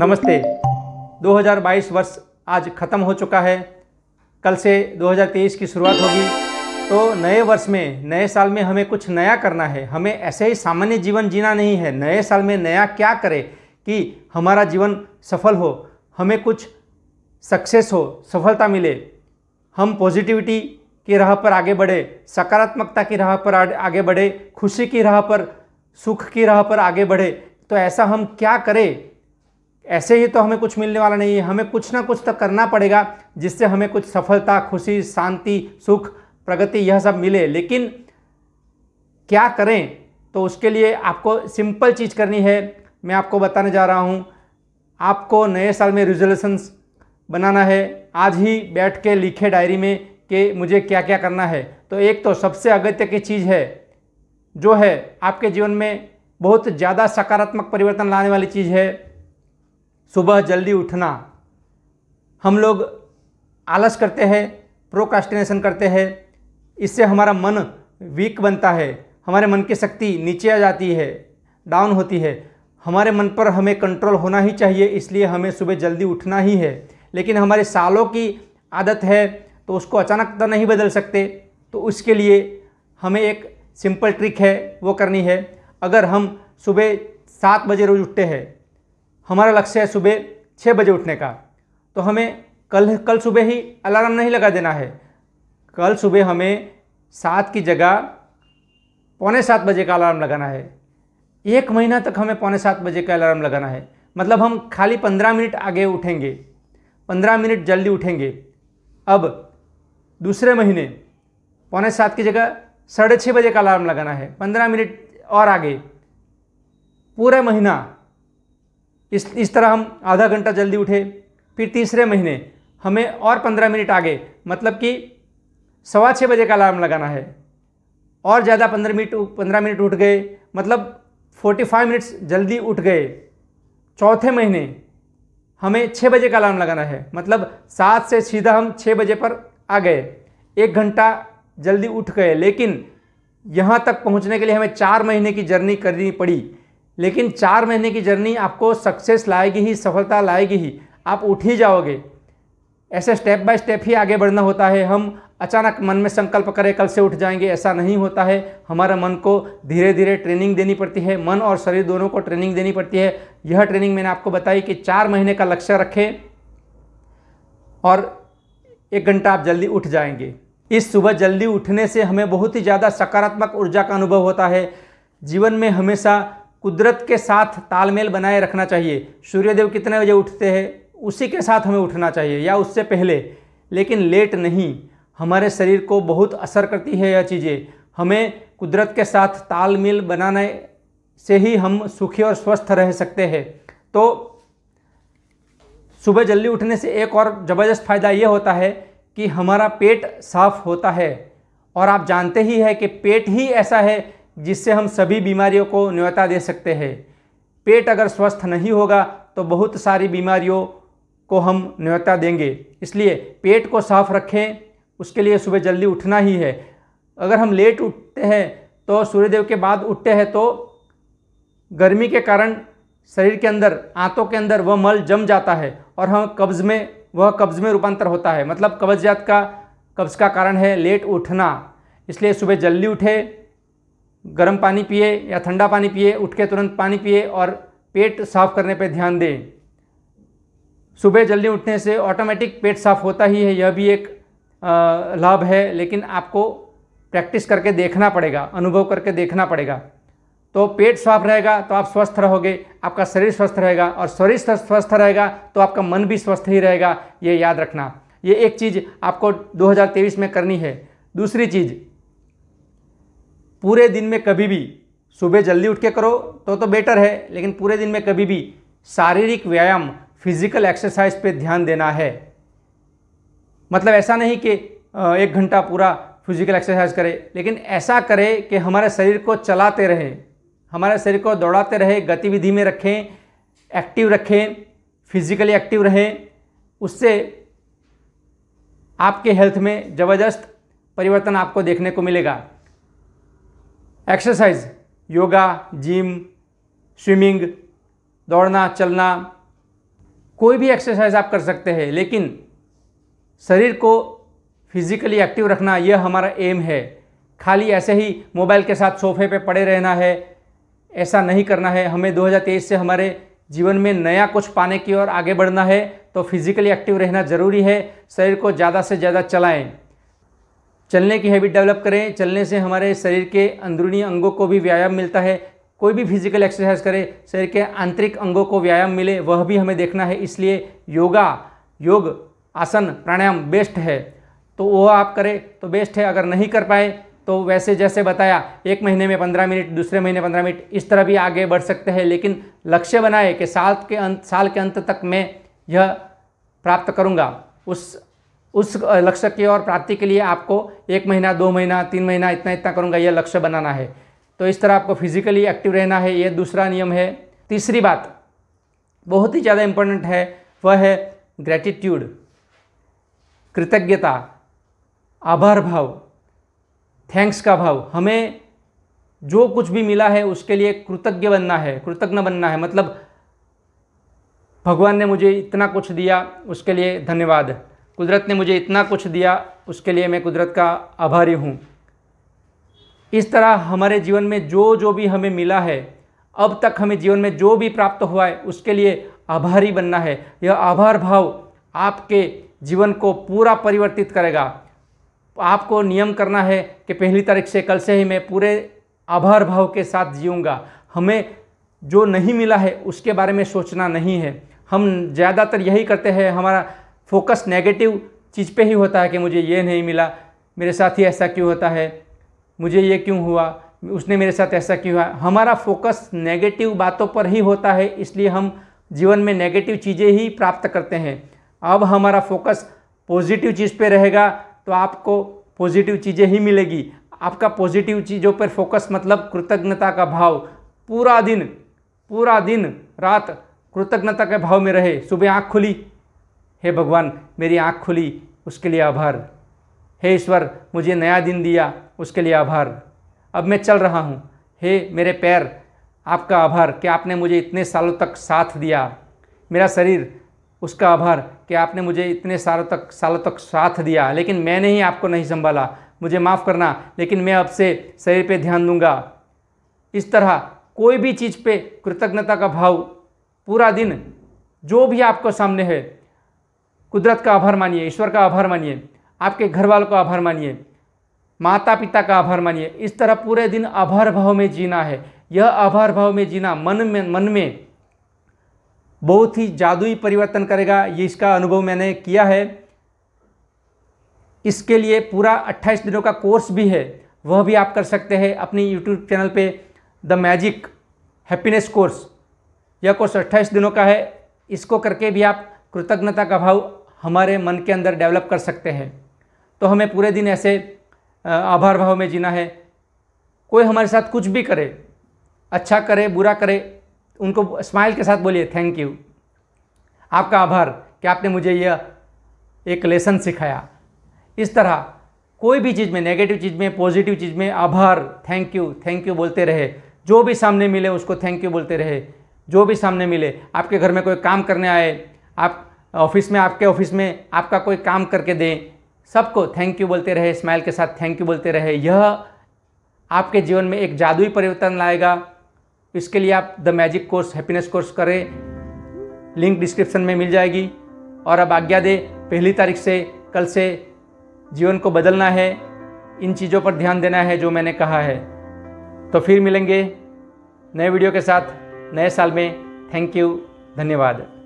नमस्ते 2022 वर्ष आज ख़त्म हो चुका है कल से 2023 की शुरुआत होगी तो नए वर्ष में नए साल में हमें कुछ नया करना है हमें ऐसे ही सामान्य जीवन जीना नहीं है नए साल में नया क्या करें कि हमारा जीवन सफल हो हमें कुछ सक्सेस हो सफलता मिले हम पॉजिटिविटी की राह पर आगे बढ़े सकारात्मकता की राह पर आगे बढ़े खुशी की राह पर सुख की राह पर आगे बढ़े तो ऐसा हम क्या करें ऐसे ही तो हमें कुछ मिलने वाला नहीं है हमें कुछ ना कुछ तो करना पड़ेगा जिससे हमें कुछ सफलता खुशी शांति सुख प्रगति यह सब मिले लेकिन क्या करें तो उसके लिए आपको सिंपल चीज़ करनी है मैं आपको बताने जा रहा हूँ आपको नए साल में रिजोल्यूशंस बनाना है आज ही बैठ के लिखे डायरी में कि मुझे क्या क्या करना है तो एक तो सबसे अगत्य की चीज़ है जो है आपके जीवन में बहुत ज़्यादा सकारात्मक परिवर्तन लाने वाली चीज़ है सुबह जल्दी उठना हम लोग आलस करते हैं प्रोकास्टिनेशन करते हैं इससे हमारा मन वीक बनता है हमारे मन की शक्ति नीचे आ जाती है डाउन होती है हमारे मन पर हमें कंट्रोल होना ही चाहिए इसलिए हमें सुबह जल्दी उठना ही है लेकिन हमारे सालों की आदत है तो उसको अचानक तो नहीं बदल सकते तो उसके लिए हमें एक सिंपल ट्रिक है वो करनी है अगर हम सुबह सात बजे रोज़ उठते हैं हमारा लक्ष्य है सुबह छः बजे उठने का तो हमें कल कल सुबह ही अलार्म नहीं लगा देना है कल सुबह हमें सात की जगह पौने सात बजे का अलार्म लगाना है एक महीना तक हमें पौने सात बजे का अलार्म लगाना है मतलब हम खाली पंद्रह मिनट आगे उठेंगे पंद्रह मिनट जल्दी उठेंगे अब दूसरे महीने पौने सात की जगह साढ़े छः बजे का अलार्म लगाना है पंद्रह मिनट और आगे पूरा महीना इस इस तरह हम आधा घंटा जल्दी उठे फिर तीसरे महीने हमें और पंद्रह मिनट आगे मतलब कि सवा छः बजे का अलार्म लगाना है और ज़्यादा पंद्रह मिनट पंद्रह मिनट उठ गए मतलब फोर्टी फाइव मिनट्स जल्दी उठ गए चौथे महीने हमें छः बजे का अलार्म लगाना है मतलब सात से सीधा हम छः बजे पर आ गए एक घंटा जल्दी उठ गए लेकिन यहाँ तक पहुँचने के लिए हमें चार महीने की जर्नी करनी पड़ी लेकिन चार महीने की जर्नी आपको सक्सेस लाएगी ही सफलता लाएगी ही आप उठ ही जाओगे ऐसे स्टेप बाय स्टेप ही आगे बढ़ना होता है हम अचानक मन में संकल्प करें कल से उठ जाएंगे ऐसा नहीं होता है हमारा मन को धीरे धीरे ट्रेनिंग देनी पड़ती है मन और शरीर दोनों को ट्रेनिंग देनी पड़ती है यह ट्रेनिंग मैंने आपको बताई कि चार महीने का लक्ष्य रखें और एक घंटा आप जल्दी उठ जाएंगे इस सुबह जल्दी उठने से हमें बहुत ही ज़्यादा सकारात्मक ऊर्जा का अनुभव होता है जीवन में हमेशा कुदरत के साथ तालमेल बनाए रखना चाहिए सूर्यदेव कितने बजे उठते हैं उसी के साथ हमें उठना चाहिए या उससे पहले लेकिन लेट नहीं हमारे शरीर को बहुत असर करती है यह चीज़ें हमें कुदरत के साथ तालमेल बनाने से ही हम सुखी और स्वस्थ रह सकते हैं तो सुबह जल्दी उठने से एक और ज़बरदस्त फ़ायदा ये होता है कि हमारा पेट साफ होता है और आप जानते ही है कि पेट ही ऐसा है जिससे हम सभी बीमारियों को न्योता दे सकते हैं पेट अगर स्वस्थ नहीं होगा तो बहुत सारी बीमारियों को हम न्योता देंगे इसलिए पेट को साफ रखें उसके लिए सुबह जल्दी उठना ही है अगर हम लेट उठते हैं तो सूर्यदेव के बाद उठते हैं तो गर्मी के कारण शरीर के अंदर आंतों के अंदर वह मल जम जाता है और हम कब्ज़ में वह कब्ज़ में रूपांतर होता है मतलब कब्ज़ जात का कब्ज़ का कारण है लेट उठना इसलिए सुबह जल्दी उठे गर्म पानी पिए या ठंडा पानी पिए उठ के तुरंत पानी पिए और पेट साफ करने पर ध्यान दें सुबह जल्दी उठने से ऑटोमेटिक पेट साफ होता ही है यह भी एक लाभ है लेकिन आपको प्रैक्टिस करके देखना पड़ेगा अनुभव करके देखना पड़ेगा तो पेट साफ रहेगा तो आप स्वस्थ रहोगे आपका शरीर स्वस्थ रहेगा और शरीर स्वस्थ रहेगा तो आपका मन भी स्वस्थ ही रहेगा ये याद रखना ये एक चीज़ आपको 2023 में करनी है दूसरी चीज़ पूरे दिन में कभी भी सुबह जल्दी उठ के करो तो तो बेटर है लेकिन पूरे दिन में कभी भी शारीरिक व्यायाम फिजिकल एक्सरसाइज पे ध्यान देना है मतलब ऐसा नहीं कि एक घंटा पूरा फिजिकल एक्सरसाइज करें लेकिन ऐसा करें कि हमारे शरीर को चलाते रहें हमारे शरीर को दौड़ाते रहे गतिविधि में रखें एक्टिव रखें फिजिकली एक्टिव रहें उससे आपके हेल्थ में ज़बरदस्त परिवर्तन आपको देखने को मिलेगा एक्सरसाइज योगा जिम स्विमिंग दौड़ना चलना कोई भी एक्सरसाइज आप कर सकते हैं लेकिन शरीर को फिजिकली एक्टिव रखना यह हमारा एम है खाली ऐसे ही मोबाइल के साथ सोफे पे पड़े रहना है ऐसा नहीं करना है हमें 2023 से हमारे जीवन में नया कुछ पाने की ओर आगे बढ़ना है तो फिजिकली एक्टिव रहना ज़रूरी है शरीर को ज़्यादा से ज़्यादा चलाएं चलने की हैबिट डेवलप करें चलने से हमारे शरीर के अंदरूनी अंगों को भी व्यायाम मिलता है कोई भी फिजिकल एक्सरसाइज करें शरीर के आंतरिक अंगों को व्यायाम मिले वह भी हमें देखना है इसलिए योगा योग आसन प्राणायाम बेस्ट है तो वह आप करें तो बेस्ट है अगर नहीं कर पाए तो वैसे जैसे बताया एक महीने में पंद्रह मिनट दूसरे महीने पंद्रह मिनट इस तरह भी आगे बढ़ सकते हैं लेकिन लक्ष्य बनाए कि साल के अंत साल के अंत तक मैं यह प्राप्त करूँगा उस उस लक्ष्य की ओर प्राप्ति के लिए आपको एक महीना दो महीना तीन महीना इतना इतना करूँगा यह लक्ष्य बनाना है तो इस तरह आपको फिजिकली एक्टिव रहना है ये दूसरा नियम है तीसरी बात बहुत ही ज़्यादा इम्पोर्टेंट है वह है ग्रैटिट्यूड कृतज्ञता आभार भाव थैंक्स का भाव हमें जो कुछ भी मिला है उसके लिए कृतज्ञ बनना है कृतज्ञ बनना है मतलब भगवान ने मुझे इतना कुछ दिया उसके लिए धन्यवाद कुदरत ने मुझे इतना कुछ दिया उसके लिए मैं कुदरत का आभारी हूँ इस तरह हमारे जीवन में जो जो भी हमें मिला है अब तक हमें जीवन में जो भी प्राप्त हुआ है उसके लिए आभारी बनना है यह आभार भाव आपके जीवन को पूरा परिवर्तित करेगा आपको नियम करना है कि पहली तारीख से कल से ही मैं पूरे आभार भाव के साथ जीऊँगा हमें जो नहीं मिला है उसके बारे में सोचना नहीं है हम ज़्यादातर यही करते हैं हमारा फोकस नेगेटिव चीज़ पे ही होता है कि मुझे ये नहीं मिला मेरे साथ ही ऐसा क्यों होता है मुझे ये क्यों हुआ उसने मेरे साथ ऐसा क्यों हुआ हमारा फोकस नेगेटिव बातों पर ही होता है इसलिए हम जीवन में नेगेटिव चीज़ें ही प्राप्त करते हैं अब हमारा फोकस पॉजिटिव चीज़ पे रहेगा तो आपको पॉजिटिव चीज़ें ही मिलेगी आपका पॉजिटिव चीज़ों पर फोकस मतलब कृतज्ञता का भाव पूरा दिन पूरा दिन रात कृतज्ञता के भाव में रहे सुबह आँख खुली हे भगवान मेरी आँख खुली उसके लिए आभार हे ईश्वर मुझे नया दिन दिया उसके लिए आभार अब मैं चल रहा हूँ हे मेरे पैर आपका आभार कि आपने मुझे इतने सालों तक साथ दिया मेरा शरीर उसका आभार कि आपने मुझे इतने सालों तक सालों तक साथ दिया लेकिन मैंने ही आपको नहीं संभाला मुझे माफ़ करना लेकिन मैं अब से शरीर पे ध्यान दूंगा इस तरह कोई भी चीज़ पे कृतज्ञता का भाव पूरा दिन जो भी आपको सामने है कुदरत का आभार मानिए ईश्वर का आभार मानिए आपके घर वालों का आभार मानिए माता पिता का आभार मानिए इस तरह पूरे दिन आभार भाव में जीना है यह आभार भाव में जीना मन में मन में बहुत ही जादुई परिवर्तन करेगा ये इसका अनुभव मैंने किया है इसके लिए पूरा 28 दिनों का कोर्स भी है वह भी आप कर सकते हैं अपनी YouTube चैनल पे द मैजिक हैप्पीनेस कोर्स यह कोर्स 28 दिनों का है इसको करके भी आप कृतज्ञता का भाव हमारे मन के अंदर डेवलप कर सकते हैं तो हमें पूरे दिन ऐसे आभार भाव में जीना है कोई हमारे साथ कुछ भी करे अच्छा करे बुरा करे उनको स्माइल के साथ बोलिए थैंक यू आपका आभार कि आपने मुझे यह एक लेसन सिखाया इस तरह कोई भी चीज़ में नेगेटिव चीज़ में पॉजिटिव चीज़ में आभार थैंक यू थैंक यू बोलते रहे जो भी सामने मिले उसको थैंक यू बोलते रहे जो भी सामने मिले आपके घर में कोई काम करने आए आप ऑफिस में आपके ऑफिस में आपका कोई काम करके दें सबको थैंक यू बोलते रहे स्माइल के साथ थैंक यू बोलते रहे यह आपके जीवन में एक जादुई परिवर्तन लाएगा इसके लिए आप the magic course happiness course करें लिंक डिस्क्रिप्शन में मिल जाएगी और अब आज्ञा दे पहली तारीख से कल से जीवन को बदलना है इन चीज़ों पर ध्यान देना है जो मैंने कहा है तो फिर मिलेंगे नए वीडियो के साथ नए साल में थैंक यू धन्यवाद